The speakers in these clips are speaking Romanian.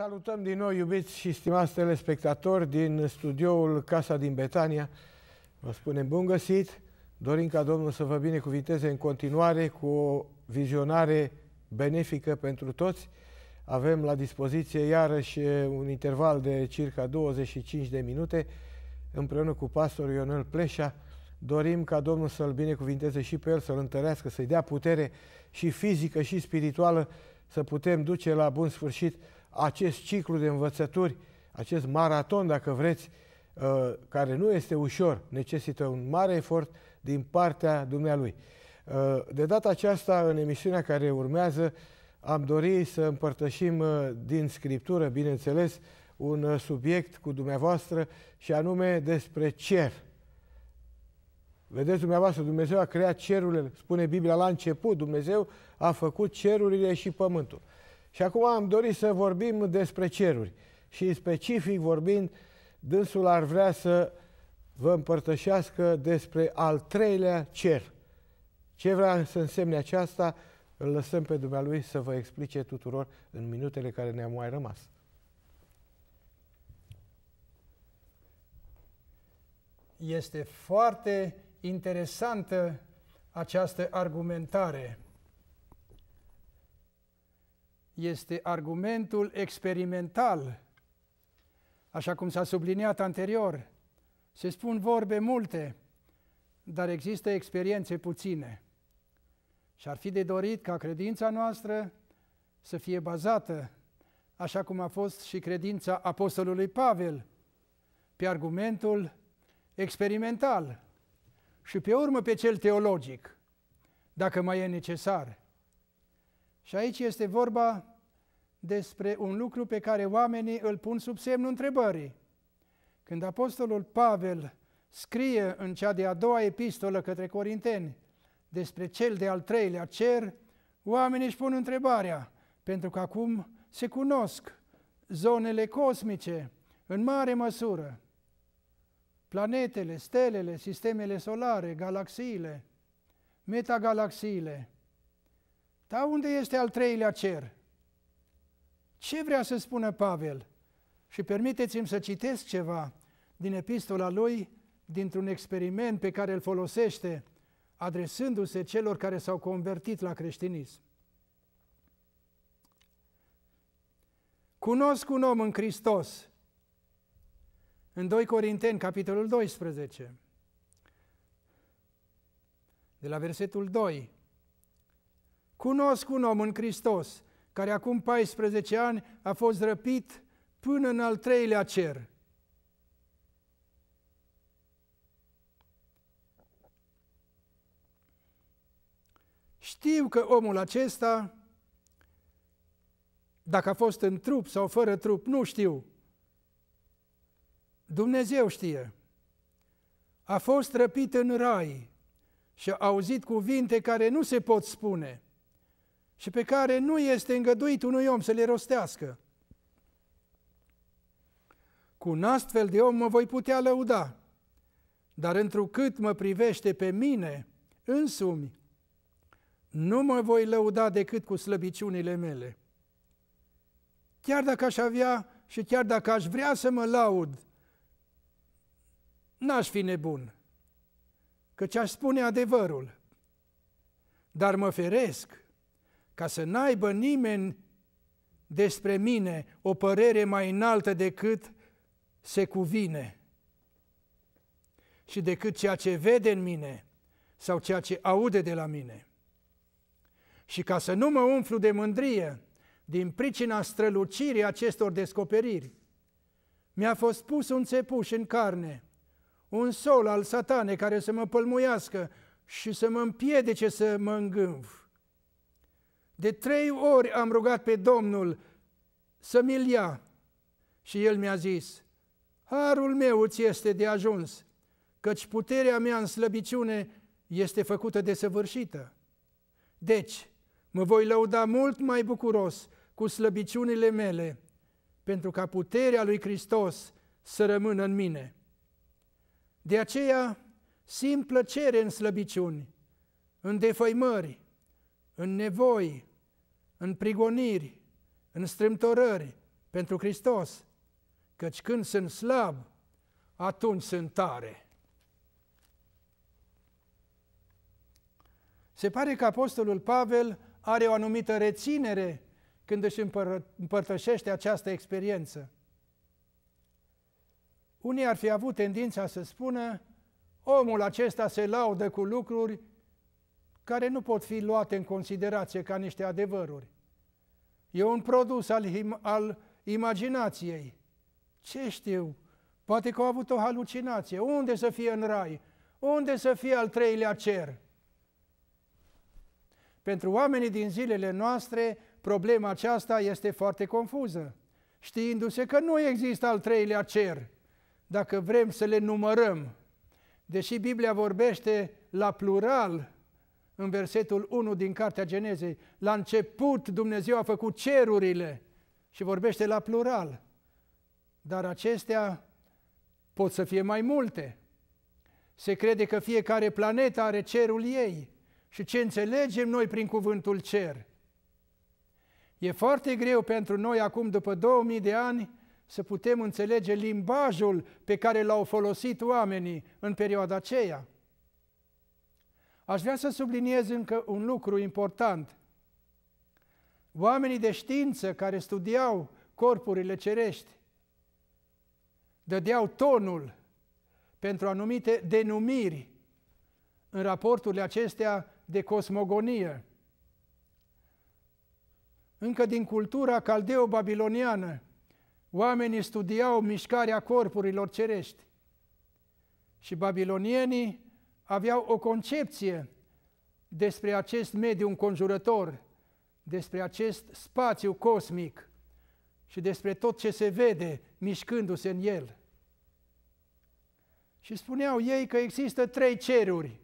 salutăm din nou, iubiți și stimați telespectatori, din studioul Casa din Betania. Vă spunem bun găsit, dorim ca Domnul să vă binecuvinteze în continuare cu o vizionare benefică pentru toți. Avem la dispoziție iarăși un interval de circa 25 de minute împreună cu pastorul Ionel Pleșa. Dorim ca Domnul să-l binecuvinteze și pe el, să-l întărească, să-i dea putere și fizică și spirituală să putem duce la bun sfârșit acest ciclu de învățături, acest maraton, dacă vreți, uh, care nu este ușor, necesită un mare efort din partea dumnealui. Uh, de data aceasta, în emisiunea care urmează, am dorit să împărtășim uh, din Scriptură, bineînțeles, un subiect cu dumneavoastră și anume despre cer. Vedeți dumneavoastră, Dumnezeu a creat cerurile, spune Biblia la început, Dumnezeu a făcut cerurile și pământul. Și acum am dorit să vorbim despre ceruri și specific vorbind, dânsul ar vrea să vă împărtășească despre al treilea cer. Ce vrea să însemne aceasta, îl lăsăm pe dumnealui să vă explice tuturor în minutele care ne-au mai rămas. Este foarte interesantă această argumentare este argumentul experimental. Așa cum s-a subliniat anterior, se spun vorbe multe, dar există experiențe puține. Și ar fi de dorit ca credința noastră să fie bazată, așa cum a fost și credința Apostolului Pavel, pe argumentul experimental și pe urmă pe cel teologic, dacă mai e necesar. Și aici este vorba despre un lucru pe care oamenii îl pun sub semnul întrebării. Când Apostolul Pavel scrie în cea de-a doua epistolă către Corinteni despre cel de-al treilea cer, oamenii își pun întrebarea, pentru că acum se cunosc zonele cosmice în mare măsură, planetele, stelele, sistemele solare, galaxiile, metagalaxiile. Dar unde este al treilea cer? Ce vrea să spună Pavel? Și permiteți-mi să citesc ceva din epistola lui, dintr-un experiment pe care îl folosește, adresându-se celor care s-au convertit la creștinism. Cunosc un om în Hristos, în 2 Corinteni, capitolul 12, de la versetul 2. Cunosc un om în Hristos care acum 14 ani a fost răpit până în al treilea cer. Știu că omul acesta, dacă a fost în trup sau fără trup, nu știu. Dumnezeu știe. A fost răpit în rai și a auzit cuvinte care nu se pot spune și pe care nu este îngăduit unui om să le rostească. Cu un astfel de om mă voi putea lăuda, dar întrucât mă privește pe mine însumi, nu mă voi lăuda decât cu slăbiciunile mele. Chiar dacă aș avea și chiar dacă aș vrea să mă laud, n-aș fi nebun, căci aș spune adevărul. Dar mă feresc ca să n-aibă nimeni despre mine o părere mai înaltă decât se cuvine și decât ceea ce vede în mine sau ceea ce aude de la mine. Și ca să nu mă umflu de mândrie din pricina strălucirii acestor descoperiri, mi-a fost pus un țepuș în carne, un sol al satane care să mă pălmuiască și să mă împiedice să mă îngânf. De trei ori am rugat pe Domnul să mi ia și el mi-a zis, Harul meu ți este de ajuns, căci puterea mea în slăbiciune este făcută de săvârșită. Deci, mă voi lăuda mult mai bucuros cu slăbiciunile mele, pentru ca puterea lui Hristos să rămână în mine. De aceea, simt plăcere în slăbiciuni, în defăimări, în nevoi, în prigoniri, în strâmtorări pentru Hristos, căci când sunt slab, atunci sunt tare. Se pare că Apostolul Pavel are o anumită reținere când își împărtășește această experiență. Unii ar fi avut tendința să spună, omul acesta se laudă cu lucruri care nu pot fi luate în considerație ca niște adevăruri. E un produs al, al imaginației. Ce știu? Poate că au avut o halucinație. Unde să fie în rai? Unde să fie al treilea cer? Pentru oamenii din zilele noastre, problema aceasta este foarte confuză, știindu-se că nu există al treilea cer, dacă vrem să le numărăm. Deși Biblia vorbește la plural în versetul 1 din Cartea Genezei. La început Dumnezeu a făcut cerurile și vorbește la plural. Dar acestea pot să fie mai multe. Se crede că fiecare planetă are cerul ei. Și ce înțelegem noi prin cuvântul cer? E foarte greu pentru noi acum, după 2000 de ani, să putem înțelege limbajul pe care l-au folosit oamenii în perioada aceea. Aș vrea să subliniez încă un lucru important. Oamenii de știință care studiau corpurile cerești dădeau tonul pentru anumite denumiri în raporturile acestea de cosmogonie. Încă din cultura caldeo-babiloniană, oamenii studiau mișcarea corpurilor cerești și babilonienii aveau o concepție despre acest mediu înconjurător, despre acest spațiu cosmic și despre tot ce se vede mișcându-se în el. Și spuneau ei că există trei ceruri.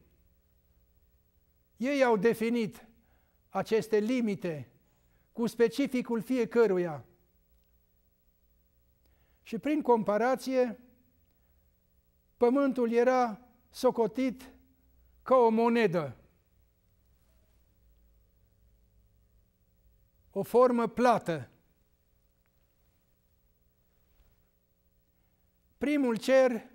Ei au definit aceste limite cu specificul fiecăruia. Și prin comparație, pământul era socotit ca o monedă, o formă plată. Primul cer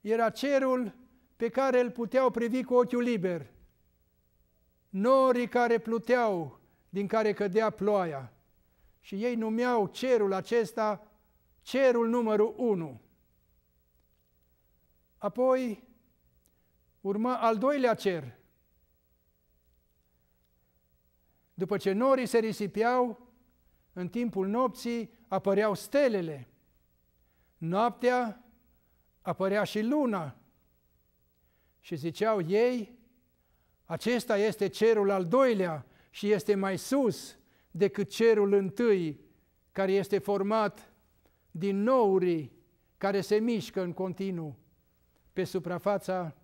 era cerul pe care îl puteau privi cu ochiul liber. Norii care pluteau, din care cădea ploaia. Și ei numeau cerul acesta cerul numărul 1. Apoi urmă al doilea cer. După ce norii se risipeau, în timpul nopții apăreau stelele. Noaptea apărea și luna. Și ziceau ei, acesta este cerul al doilea și este mai sus decât cerul întâi, care este format din nourii care se mișcă în continuu pe suprafața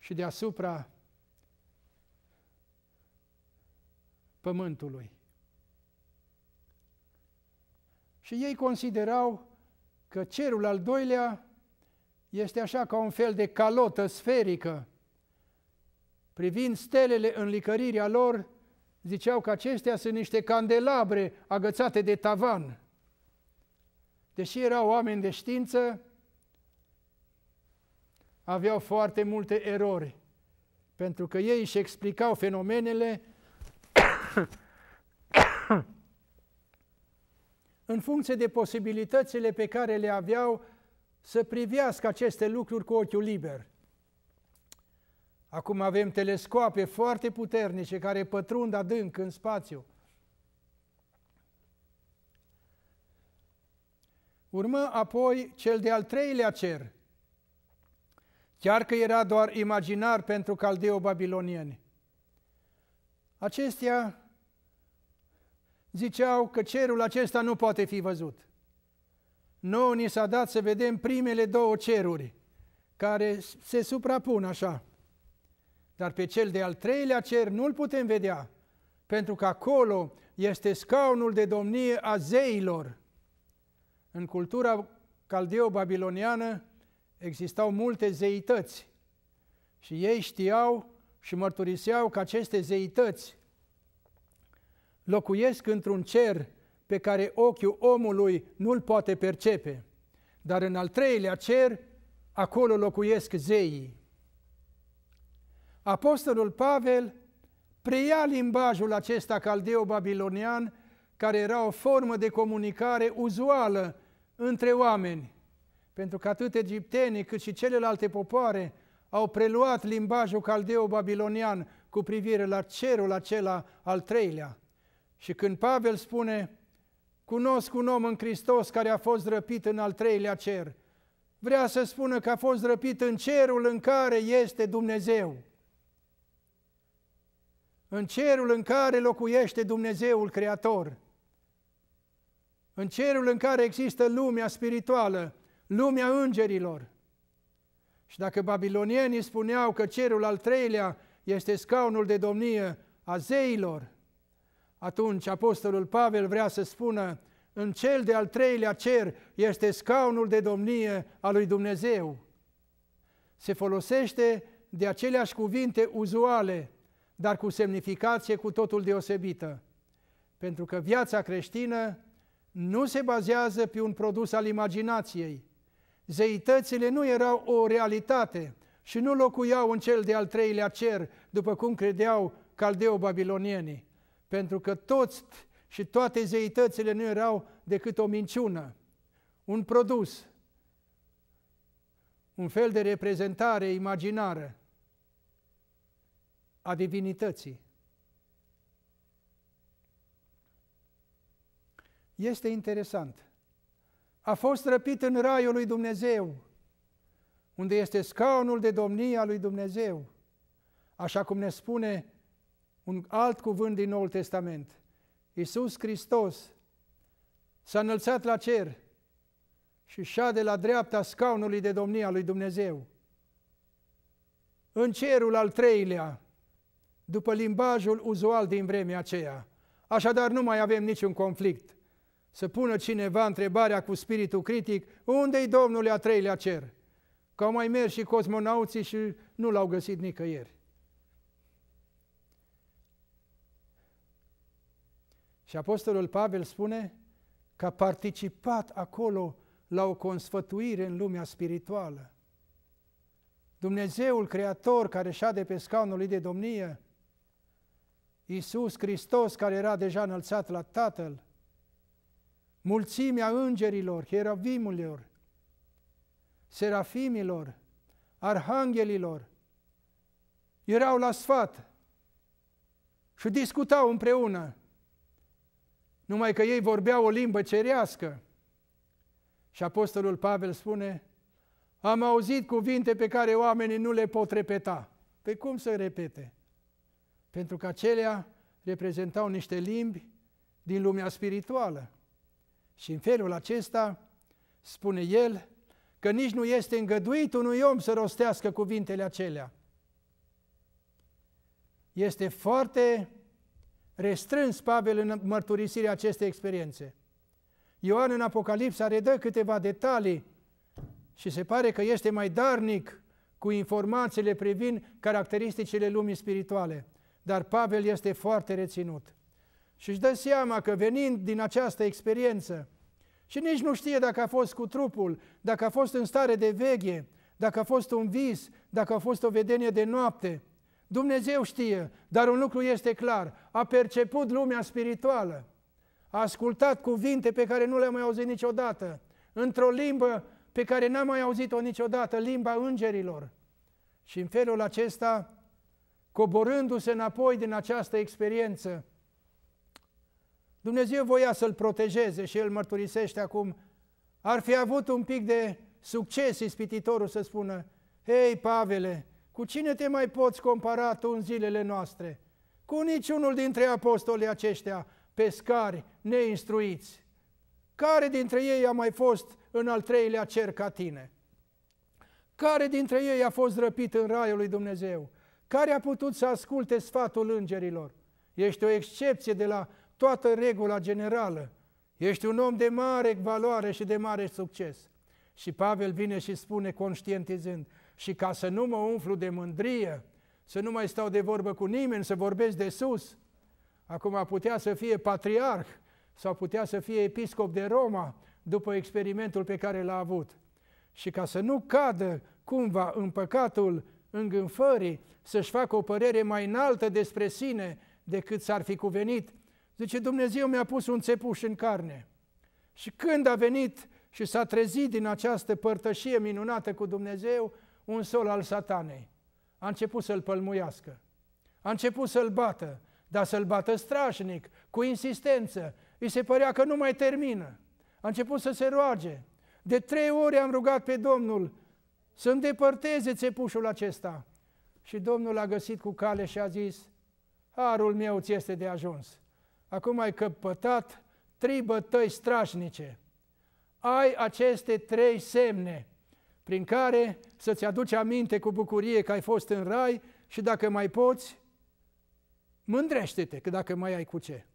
și deasupra pământului. Și ei considerau că cerul al doilea este așa ca un fel de calotă sferică. Privind stelele în licărirea lor, ziceau că acestea sunt niște candelabre agățate de tavan. Deși erau oameni de știință, aveau foarte multe erori, pentru că ei își explicau fenomenele în funcție de posibilitățile pe care le aveau să privească aceste lucruri cu ochiul liber. Acum avem telescoape foarte puternice care pătrund adânc în spațiu. Urmă apoi cel de-al treilea cer, chiar că era doar imaginar pentru caldeo-babilonieni. Acestea ziceau că cerul acesta nu poate fi văzut. Noi ni s-a dat să vedem primele două ceruri, care se suprapun așa. Dar pe cel de-al treilea cer nu-l putem vedea, pentru că acolo este scaunul de domnie a zeilor. În cultura caldeo-babiloniană, existau multe zeități și ei știau și mărturiseau că aceste zeități locuiesc într-un cer pe care ochiul omului nu-l poate percepe. Dar în al treilea cer, acolo locuiesc zeii. Apostolul Pavel preia limbajul acesta caldeo-babilonian, care era o formă de comunicare uzuală între oameni pentru că atât egiptenii cât și celelalte popoare au preluat limbajul caldeo-babilonian cu privire la cerul acela al treilea. Și când Pavel spune, cunosc un om în Hristos care a fost răpit în al treilea cer, vrea să spună că a fost răpit în cerul în care este Dumnezeu. În cerul în care locuiește Dumnezeul Creator. În cerul în care există lumea spirituală, lumea îngerilor. Și dacă babilonienii spuneau că cerul al treilea este scaunul de domnie a zeilor, atunci Apostolul Pavel vrea să spună în cel de al treilea cer este scaunul de domnie a lui Dumnezeu. Se folosește de aceleași cuvinte uzuale, dar cu semnificație cu totul deosebită. Pentru că viața creștină nu se bazează pe un produs al imaginației, Zeitățile nu erau o realitate și nu locuiau în cel de-al treilea cer, după cum credeau caldeo-babilonienii, pentru că toți și toate zeitățile nu erau decât o minciună, un produs, un fel de reprezentare imaginară a divinității. Este interesant a fost răpit în raiul lui Dumnezeu, unde este scaunul de domnie a lui Dumnezeu, așa cum ne spune un alt cuvânt din Noul Testament. Iisus Hristos s-a înălțat la cer și șade la dreapta scaunului de domnie a lui Dumnezeu. În cerul al treilea, după limbajul uzual din vremea aceea. Așadar nu mai avem niciun conflict să pună cineva întrebarea cu spiritul critic, unde-i Domnule a treilea cer? Că au mai mers și cosmonauții și nu l-au găsit nicăieri. Și Apostolul Pavel spune că a participat acolo la o consfătuire în lumea spirituală. Dumnezeul Creator care șade pe scaunul lui de domnie, Iisus Hristos care era deja înălțat la Tatăl, mulțimea îngerilor, hieravimilor, serafimilor, arhanghelilor, erau la sfat și discutau împreună, numai că ei vorbeau o limbă cerească. Și Apostolul Pavel spune, am auzit cuvinte pe care oamenii nu le pot repeta. Pe cum să repete? Pentru că acelea reprezentau niște limbi din lumea spirituală. Și în felul acesta, spune el, că nici nu este îngăduit unui om să rostească cuvintele acelea. Este foarte restrâns Pavel în mărturisirea acestei experiențe. Ioan în Apocalipsa redă câteva detalii și se pare că este mai darnic cu informațiile privind caracteristicile lumii spirituale, dar Pavel este foarte reținut și își dă seama că venind din această experiență și nici nu știe dacă a fost cu trupul, dacă a fost în stare de veche, dacă a fost un vis, dacă a fost o vedenie de noapte. Dumnezeu știe, dar un lucru este clar, a perceput lumea spirituală, a ascultat cuvinte pe care nu le-a mai auzit niciodată, într-o limbă pe care n-a mai auzit-o niciodată, limba îngerilor. Și în felul acesta, coborându-se înapoi din această experiență, Dumnezeu voia să-l protejeze și el mărturisește acum, ar fi avut un pic de succes ispititorul să spună, Hei, Pavele, cu cine te mai poți compara tu în zilele noastre? Cu niciunul dintre apostolii aceștia, pescari, neinstruiți. Care dintre ei a mai fost în al treilea cer ca tine? Care dintre ei a fost răpit în raiul lui Dumnezeu? Care a putut să asculte sfatul îngerilor? Ești o excepție de la toată regula generală. Ești un om de mare valoare și de mare succes. Și Pavel vine și spune, conștientizând, și ca să nu mă umflu de mândrie, să nu mai stau de vorbă cu nimeni, să vorbesc de sus. Acum putea să fie patriarh sau putea să fie episcop de Roma după experimentul pe care l-a avut. Și ca să nu cadă cumva în păcatul îngânfării, să-și facă o părere mai înaltă despre sine decât s-ar fi cuvenit, Zice, Dumnezeu mi-a pus un țepuș în carne. Și când a venit și s-a trezit din această părtășie minunată cu Dumnezeu, un sol al satanei. A început să-l pălmuiască. A început să-l bată, dar să-l bată strașnic, cu insistență. Îi se părea că nu mai termină. A început să se roage. De trei ori am rugat pe Domnul să îndepărteze țepușul acesta. Și Domnul a găsit cu cale și a zis, Harul meu ți este de ajuns acum ai căpătat trei bătăi strașnice. Ai aceste trei semne prin care să-ți aduci aminte cu bucurie că ai fost în rai și dacă mai poți, mândrește-te că dacă mai ai cu ce.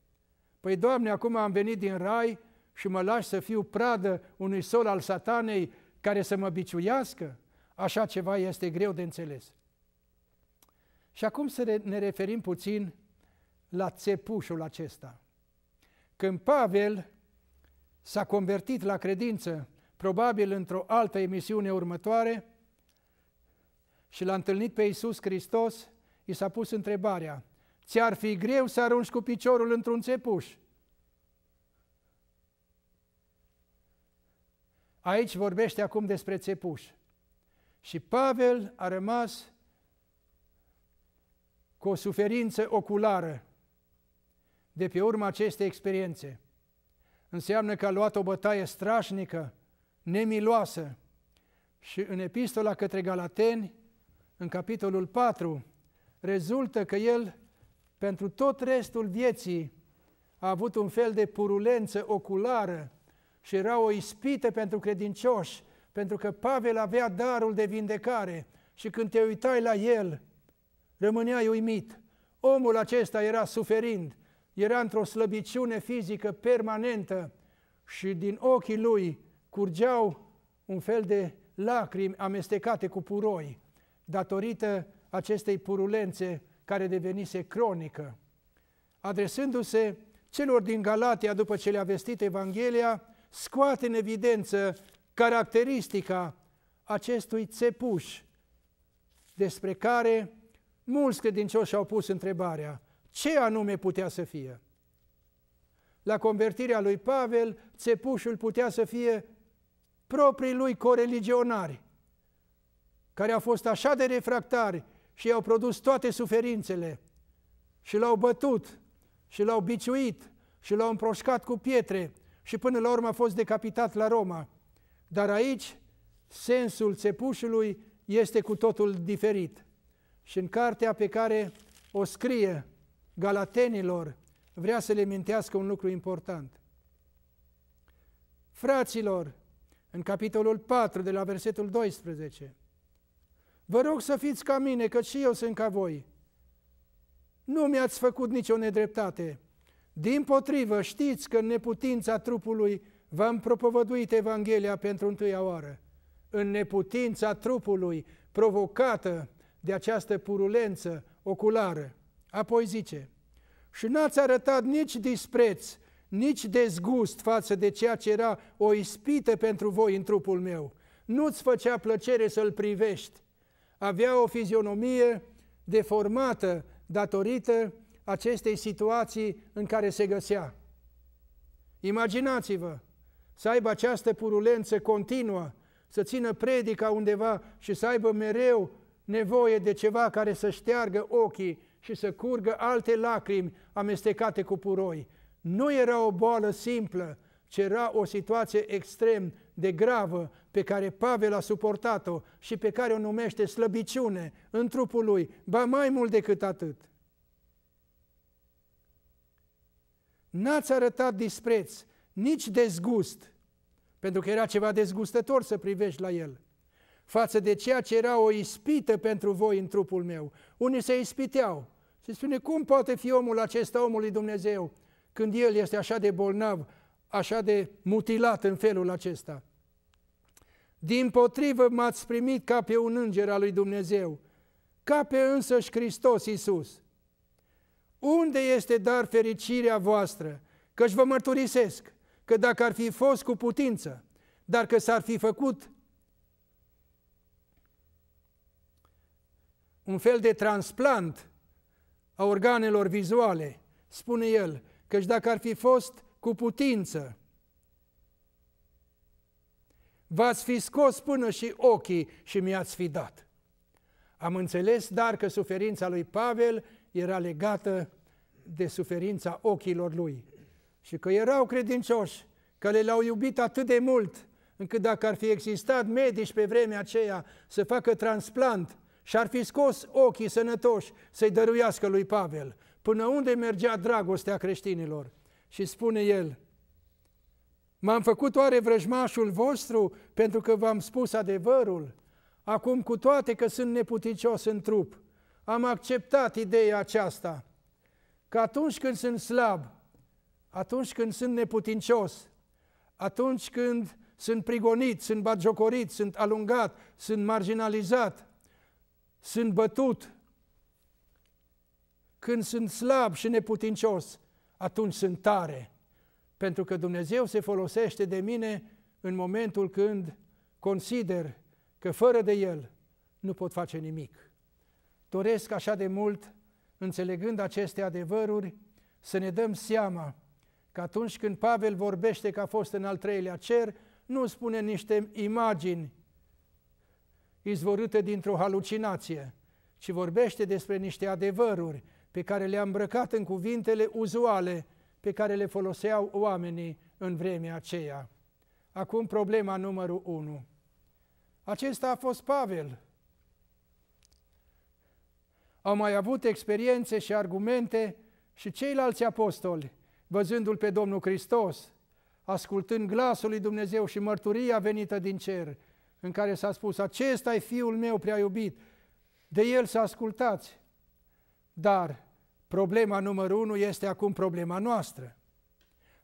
Păi, Doamne, acum am venit din rai și mă lași să fiu pradă unui sol al satanei care să mă biciuiască? Așa ceva este greu de înțeles. Și acum să ne referim puțin la țepușul acesta. Când Pavel s-a convertit la credință, probabil într-o altă emisiune următoare, și l-a întâlnit pe Iisus Hristos, i s-a pus întrebarea, ți-ar fi greu să arunci cu piciorul într-un țepuș? Aici vorbește acum despre țepuș. Și Pavel a rămas cu o suferință oculară de pe urma acestei experiențe. Înseamnă că a luat o bătaie strașnică, nemiloasă. Și în epistola către Galateni, în capitolul 4, rezultă că el, pentru tot restul vieții, a avut un fel de purulență oculară și era o ispită pentru credincioși, pentru că Pavel avea darul de vindecare și când te uitai la el, rămâneai uimit. Omul acesta era suferind, era într-o slăbiciune fizică permanentă și din ochii lui curgeau un fel de lacrimi amestecate cu puroi, datorită acestei purulențe care devenise cronică. Adresându-se celor din Galatia după ce le-a vestit Evanghelia, scoate în evidență caracteristica acestui țepuș, despre care mulți credincioși au pus întrebarea, ce anume putea să fie? La convertirea lui Pavel, țepușul putea să fie proprii lui coreligionari, care au fost așa de refractari și i-au produs toate suferințele și l-au bătut și l-au biciuit și l-au împroșcat cu pietre și până la urmă a fost decapitat la Roma. Dar aici sensul țepușului este cu totul diferit. Și în cartea pe care o scrie galatenilor vrea să le mintească un lucru important. Fraților, în capitolul 4 de la versetul 12, vă rog să fiți ca mine, că și eu sunt ca voi. Nu mi-ați făcut nicio nedreptate. Din potrivă, știți că în neputința trupului v-am propovăduit Evanghelia pentru întâia oară. În neputința trupului provocată de această purulență oculară. Apoi zice, și n-ați arătat nici dispreț, nici dezgust față de ceea ce era o ispită pentru voi în trupul meu. Nu-ți făcea plăcere să-l privești. Avea o fizionomie deformată datorită acestei situații în care se găsea. Imaginați-vă să aibă această purulență continuă, să țină predica undeva și să aibă mereu nevoie de ceva care să șteargă ochii și să curgă alte lacrimi amestecate cu puroi. Nu era o boală simplă, ci era o situație extrem de gravă pe care Pavel a suportat-o și pe care o numește slăbiciune în trupul lui, ba mai mult decât atât. N-ați arătat dispreț, nici dezgust, pentru că era ceva dezgustător să privești la el, față de ceea ce era o ispită pentru voi în trupul meu. Unii se ispiteau, și spune, cum poate fi omul acesta omul lui Dumnezeu, când el este așa de bolnav, așa de mutilat în felul acesta? Din potrivă m-ați primit ca pe un înger al lui Dumnezeu, ca pe însăși Hristos Iisus. Unde este dar fericirea voastră? Căci vă mărturisesc că dacă ar fi fost cu putință, dar că s-ar fi făcut un fel de transplant a organelor vizuale, spune el, căci dacă ar fi fost cu putință, v-ați fi scos până și ochii și mi-ați fi dat. Am înțeles, dar, că suferința lui Pavel era legată de suferința ochilor lui și că erau credincioși, că le l-au iubit atât de mult, încât dacă ar fi existat medici pe vremea aceea să facă transplant și ar fi scos ochii sănătoși să-i dăruiască lui Pavel, până unde mergea dragostea creștinilor. Și spune el, m-am făcut oare vrăjmașul vostru pentru că v-am spus adevărul? Acum cu toate că sunt neputicios în trup, am acceptat ideea aceasta, că atunci când sunt slab, atunci când sunt neputincios, atunci când sunt prigonit, sunt bagiocorit, sunt alungat, sunt marginalizat, sunt bătut, când sunt slab și neputincios, atunci sunt tare, pentru că Dumnezeu se folosește de mine în momentul când consider că fără de El nu pot face nimic. Doresc așa de mult, înțelegând aceste adevăruri, să ne dăm seama că atunci când Pavel vorbește că a fost în al treilea cer, nu spune niște imagini izvorâtă dintr-o halucinație, ci vorbește despre niște adevăruri pe care le-a îmbrăcat în cuvintele uzuale pe care le foloseau oamenii în vremea aceea. Acum problema numărul 1. Acesta a fost Pavel. Au mai avut experiențe și argumente și ceilalți apostoli, văzându-L pe Domnul Hristos, ascultând glasul lui Dumnezeu și mărturia venită din cer, în care s-a spus, acesta e fiul meu prea iubit, de el să ascultați. Dar problema numărul unu este acum problema noastră.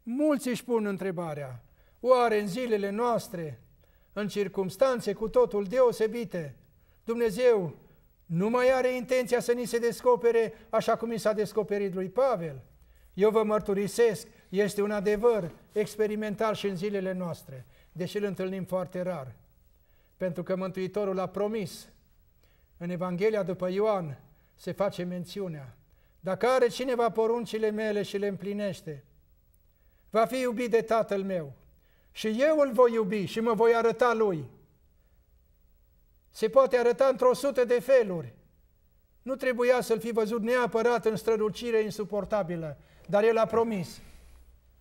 Mulți își pun întrebarea, oare în zilele noastre, în circumstanțe cu totul deosebite, Dumnezeu nu mai are intenția să ni se descopere așa cum i s-a descoperit lui Pavel. Eu vă mărturisesc, este un adevăr experimental și în zilele noastre, deși îl întâlnim foarte rar pentru că Mântuitorul a promis. În Evanghelia după Ioan se face mențiunea. Dacă are cineva poruncile mele și le împlinește, va fi iubit de Tatăl meu și eu îl voi iubi și mă voi arăta lui. Se poate arăta într-o sută de feluri. Nu trebuia să-l fi văzut neapărat în strălucire insuportabilă, dar el a promis,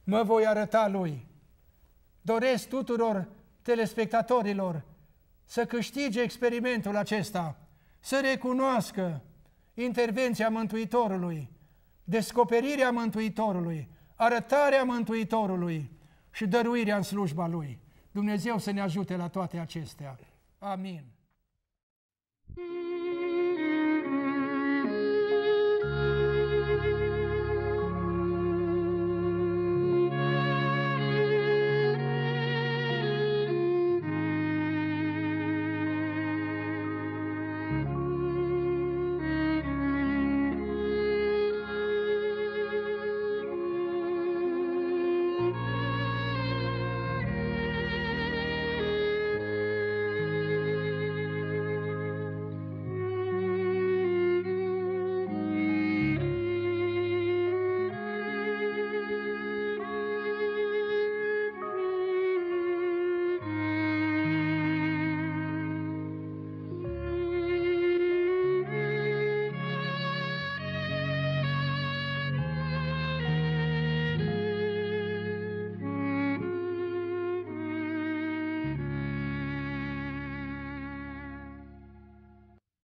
mă voi arăta lui. Doresc tuturor telespectatorilor să câștige experimentul acesta, să recunoască intervenția Mântuitorului, descoperirea Mântuitorului, arătarea Mântuitorului și dăruirea în slujba Lui. Dumnezeu să ne ajute la toate acestea. Amin. Mm.